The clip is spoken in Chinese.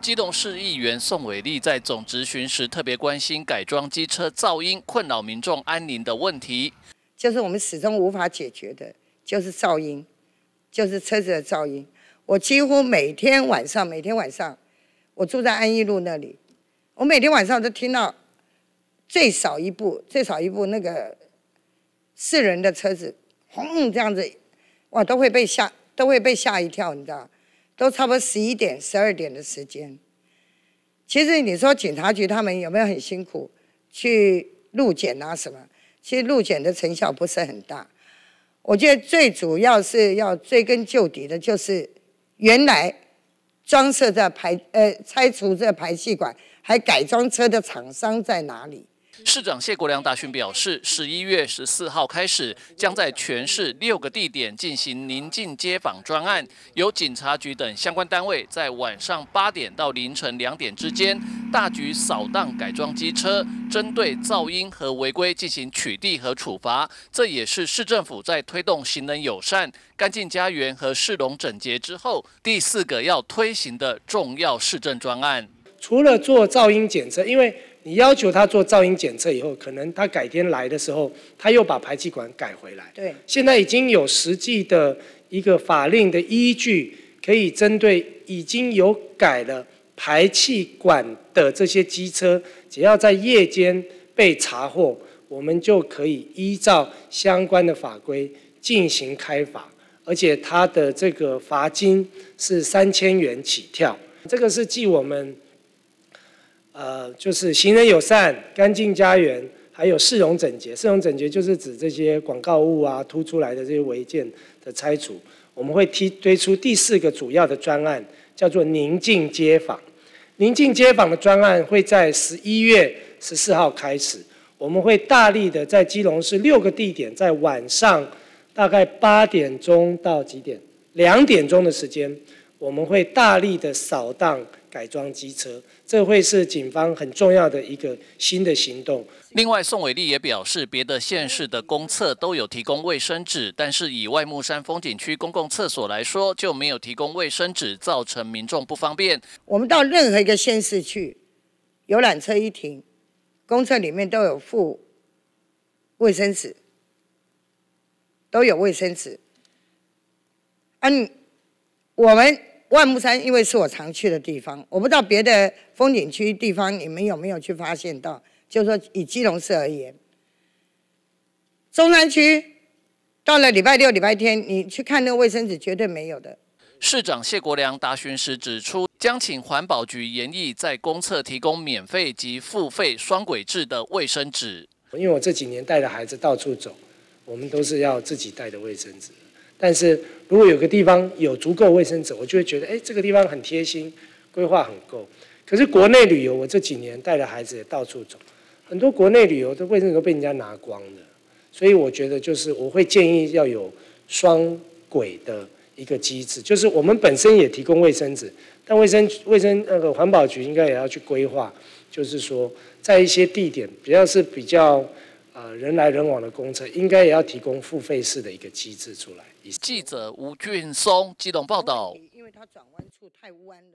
基隆市议员宋伟立在总执询时特别关心改装机车噪音困扰民众安宁的问题，就是我们始终无法解决的，就是噪音，就是车子的噪音。我几乎每天晚上，每天晚上，我住在安逸路那里，我每天晚上都听到最少一部最少一部那个四人的车子轰这样子，哇，都会被吓，都会被吓一跳，你知道。都差不多十一点、十二点的时间。其实你说警察局他们有没有很辛苦去路检啊什么？其实路检的成效不是很大。我觉得最主要是要追根究底的，就是原来装设这排呃拆除这排气管还改装车的厂商在哪里？市长谢国良大训表示，十一月十四号开始，将在全市六个地点进行宁静街访专案，由警察局等相关单位在晚上八点到凌晨两点之间，大举扫荡改装机车，针对噪音和违规进行取缔和处罚。这也是市政府在推动行人友善、干净家园和市容整洁之后，第四个要推行的重要市政专案。除了做噪音检测，因为你要求他做噪音检测以后，可能他改天来的时候，他又把排气管改回来。对。现在已经有实际的一个法令的依据，可以针对已经有改了排气管的这些机车，只要在夜间被查获，我们就可以依照相关的法规进行开罚，而且它的这个罚金是三千元起跳。这个是继我们。呃，就是行人友善、干净家园，还有市容整洁。市容整洁就是指这些广告物啊、突出来的这些违建的拆除。我们会提推出第四个主要的专案，叫做“宁静街坊”。宁静街坊的专案会在十一月十四号开始。我们会大力的在基隆市六个地点，在晚上大概八点钟到几点？两点钟的时间，我们会大力的扫荡。改装机车，这会是警方很重要的一个新的行动。另外，宋伟立也表示，别的县市的公厕都有提供卫生纸，但是以外木山风景区公共厕所来说，就没有提供卫生纸，造成民众不方便。我们到任何一个县市去，游览车一停，公厕里面都有附卫生纸，都有卫生纸。嗯，我们。万木山因为是我常去的地方，我不知道别的风景区地方你们有没有去发现到？就说以基隆市而言，中山区到了礼拜六、礼拜天，你去看那卫生纸绝对没有的。市长谢国良答询时指出，将请环保局研议在公厕提供免费及付费双轨制的卫生纸。因为我这几年带着孩子到处走，我们都是要自己带的卫生纸。但是如果有个地方有足够卫生纸，我就会觉得，哎，这个地方很贴心，规划很够。可是国内旅游，我这几年带着孩子也到处走，很多国内旅游的卫生纸都被人家拿光了，所以我觉得就是我会建议要有双轨的一个机制，就是我们本身也提供卫生纸，但卫生卫生那个环保局应该也要去规划，就是说在一些地点比较是比较。呃，人来人往的公车，应该也要提供付费式的一个机制出来。记者吴俊松、基隆报道。因为他转弯处太弯了。